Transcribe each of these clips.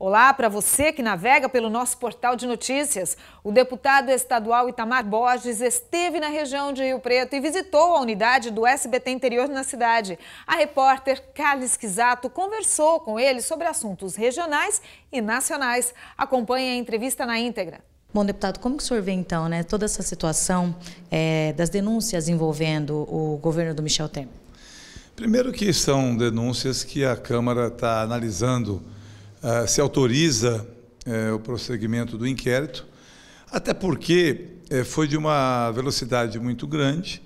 Olá para você que navega pelo nosso portal de notícias. O deputado estadual Itamar Borges esteve na região de Rio Preto e visitou a unidade do SBT Interior na cidade. A repórter Carlos Quisato conversou com ele sobre assuntos regionais e nacionais. Acompanhe a entrevista na íntegra. Bom, deputado, como que o senhor vê então né, toda essa situação é, das denúncias envolvendo o governo do Michel Temer? Primeiro que são denúncias que a Câmara está analisando ah, se autoriza é, o prosseguimento do inquérito, até porque é, foi de uma velocidade muito grande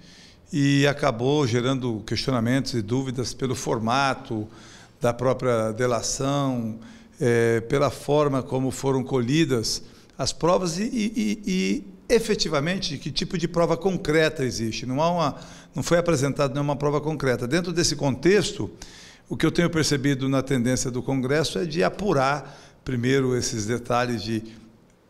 e acabou gerando questionamentos e dúvidas pelo formato da própria delação, é, pela forma como foram colhidas as provas e, e, e efetivamente que tipo de prova concreta existe. Não, há uma, não foi apresentada nenhuma prova concreta. Dentro desse contexto, o que eu tenho percebido na tendência do Congresso é de apurar primeiro esses detalhes de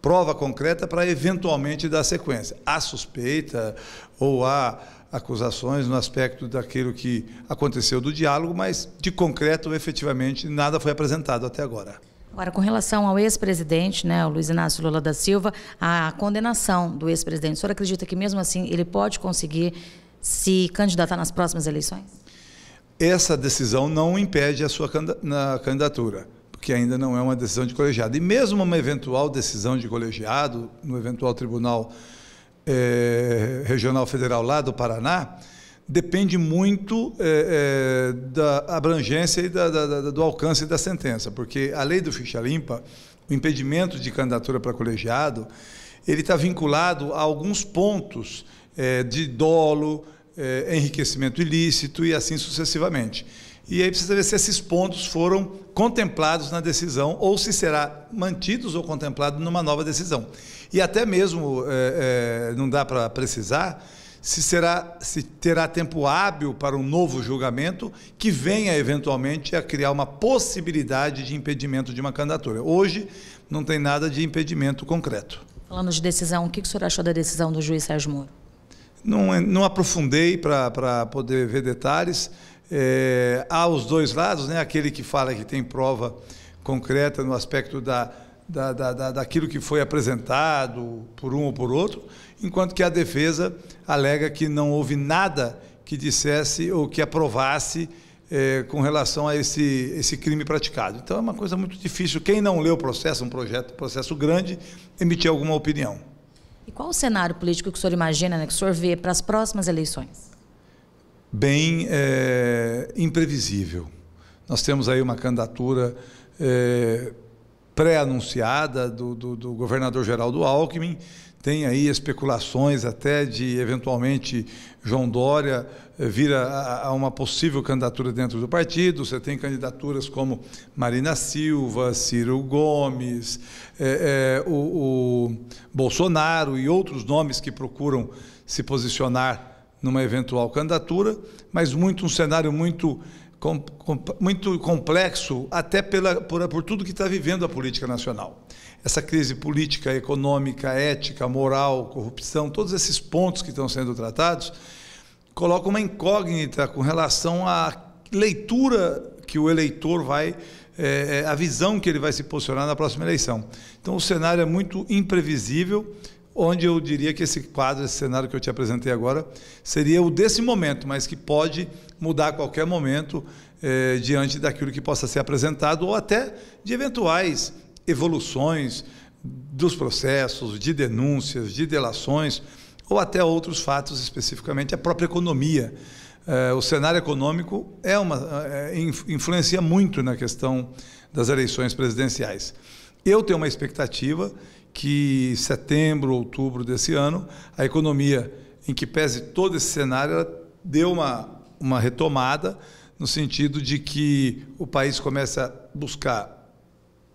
prova concreta para eventualmente dar sequência. Há suspeita ou há acusações no aspecto daquilo que aconteceu do diálogo, mas de concreto, efetivamente, nada foi apresentado até agora. Agora, com relação ao ex-presidente, né, o Luiz Inácio Lula da Silva, a condenação do ex-presidente, o senhor acredita que mesmo assim ele pode conseguir se candidatar nas próximas eleições? essa decisão não impede a sua candidatura, porque ainda não é uma decisão de colegiado. E mesmo uma eventual decisão de colegiado, no eventual Tribunal eh, Regional Federal lá do Paraná, depende muito eh, eh, da abrangência e da, da, da, do alcance da sentença, porque a lei do ficha limpa, o impedimento de candidatura para colegiado, ele está vinculado a alguns pontos de dolo, é, enriquecimento ilícito e assim sucessivamente. E aí precisa ver se esses pontos foram contemplados na decisão ou se será mantidos ou contemplado numa nova decisão. E até mesmo é, é, não dá para precisar se será se terá tempo hábil para um novo julgamento que venha eventualmente a criar uma possibilidade de impedimento de uma candidatura. Hoje não tem nada de impedimento concreto. Falando de decisão, o que o senhor achou da decisão do juiz Sérgio Moro? não, é, não aprofundei para poder ver detalhes. É, há os dois lados, né? aquele que fala que tem prova concreta no aspecto da, da, da, da, daquilo que foi apresentado por um ou por outro, enquanto que a defesa alega que não houve nada que dissesse ou que aprovasse é, com relação a esse, esse crime praticado. Então é uma coisa muito difícil. Quem não lê o processo, um projeto, um processo grande, emitir alguma opinião. E qual o cenário político que o senhor imagina, né, que o senhor vê para as próximas eleições? Bem é, imprevisível. Nós temos aí uma candidatura é, pré-anunciada do, do, do governador Geraldo Alckmin. Tem aí especulações até de, eventualmente, João Dória eh, vir a, a, uma possível candidatura dentro do partido. Você tem candidaturas como Marina Silva, Ciro Gomes, é, é, o, o Bolsonaro e outros nomes que procuram se posicionar numa eventual candidatura, mas muito um cenário muito com, com, muito complexo, até pela, por, por tudo que está vivendo a política nacional. Essa crise política, econômica, ética, moral, corrupção, todos esses pontos que estão sendo tratados, coloca uma incógnita com relação à leitura que o eleitor vai, é, é a visão que ele vai se posicionar na próxima eleição. Então, o cenário é muito imprevisível, onde eu diria que esse quadro, esse cenário que eu te apresentei agora, seria o desse momento, mas que pode mudar a qualquer momento eh, diante daquilo que possa ser apresentado ou até de eventuais evoluções dos processos, de denúncias, de delações ou até outros fatos, especificamente a própria economia. Eh, o cenário econômico é uma, eh, influencia muito na questão das eleições presidenciais. Eu tenho uma expectativa que setembro, outubro desse ano, a economia, em que pese todo esse cenário, ela deu uma, uma retomada no sentido de que o país começa a buscar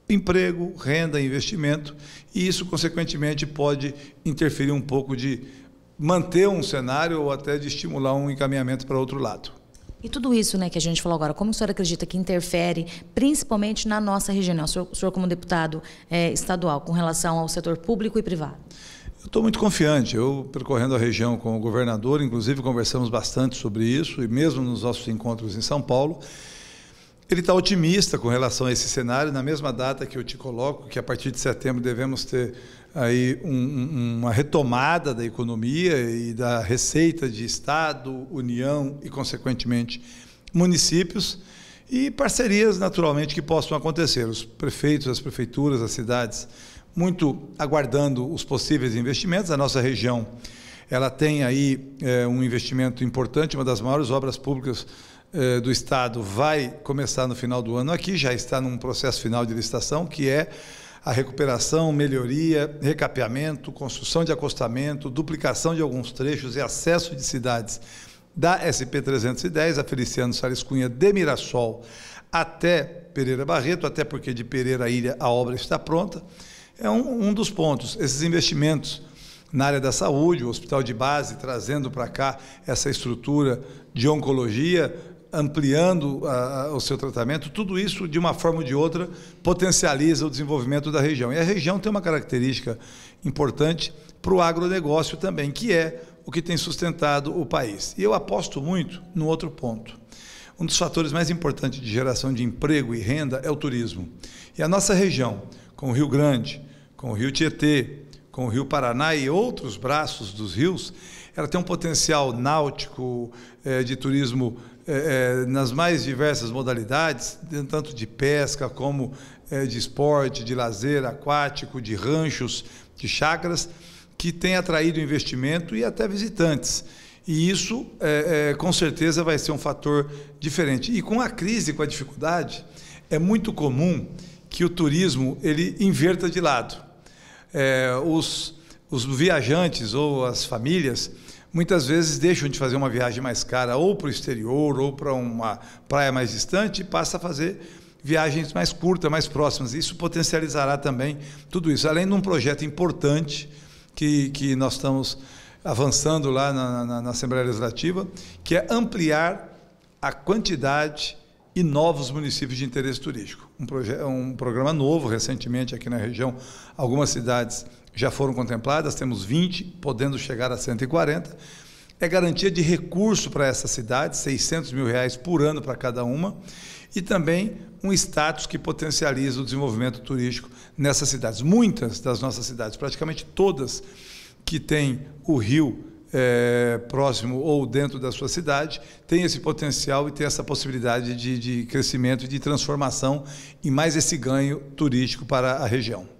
emprego, renda, investimento, e isso, consequentemente, pode interferir um pouco de manter um cenário ou até de estimular um encaminhamento para outro lado. E tudo isso né, que a gente falou agora, como o senhor acredita que interfere, principalmente na nossa região, né? o senhor, o senhor como deputado é, estadual, com relação ao setor público e privado? Eu estou muito confiante. Eu, percorrendo a região com o governador, inclusive conversamos bastante sobre isso, e mesmo nos nossos encontros em São Paulo, ele está otimista com relação a esse cenário, na mesma data que eu te coloco, que a partir de setembro devemos ter aí um, uma retomada da economia e da receita de Estado, União e, consequentemente, municípios e parcerias, naturalmente, que possam acontecer. Os prefeitos, as prefeituras, as cidades, muito aguardando os possíveis investimentos. A nossa região ela tem aí é, um investimento importante, uma das maiores obras públicas eh, do Estado vai começar no final do ano aqui, já está num processo final de licitação, que é a recuperação, melhoria, recapeamento, construção de acostamento, duplicação de alguns trechos e acesso de cidades da SP-310, a Feliciano Sales Cunha de Mirassol até Pereira Barreto, até porque de Pereira Ilha a obra está pronta. É um, um dos pontos. Esses investimentos na área da saúde, o hospital de base trazendo para cá essa estrutura de oncologia, ampliando o seu tratamento, tudo isso, de uma forma ou de outra, potencializa o desenvolvimento da região. E a região tem uma característica importante para o agronegócio também, que é o que tem sustentado o país. E eu aposto muito no outro ponto. Um dos fatores mais importantes de geração de emprego e renda é o turismo. E a nossa região, com o Rio Grande, com o Rio Tietê, com o Rio Paraná e outros braços dos rios, ela tem um potencial náutico, eh, de turismo é, é, nas mais diversas modalidades, tanto de pesca como é, de esporte, de lazer aquático, de ranchos, de chacras, que tem atraído investimento e até visitantes. E isso, é, é, com certeza, vai ser um fator diferente. E com a crise, com a dificuldade, é muito comum que o turismo ele inverta de lado. É, os, os viajantes ou as famílias muitas vezes deixam de fazer uma viagem mais cara ou para o exterior ou para uma praia mais distante e passa a fazer viagens mais curtas, mais próximas. Isso potencializará também tudo isso. Além de um projeto importante que, que nós estamos avançando lá na, na, na Assembleia Legislativa, que é ampliar a quantidade e novos municípios de interesse turístico. Um, um programa novo, recentemente, aqui na região, algumas cidades já foram contempladas, temos 20, podendo chegar a 140. É garantia de recurso para essa cidade, 600 mil reais por ano para cada uma, e também um status que potencializa o desenvolvimento turístico nessas cidades. Muitas das nossas cidades, praticamente todas que têm o rio é, próximo ou dentro da sua cidade, tem esse potencial e tem essa possibilidade de, de crescimento e de transformação e mais esse ganho turístico para a região.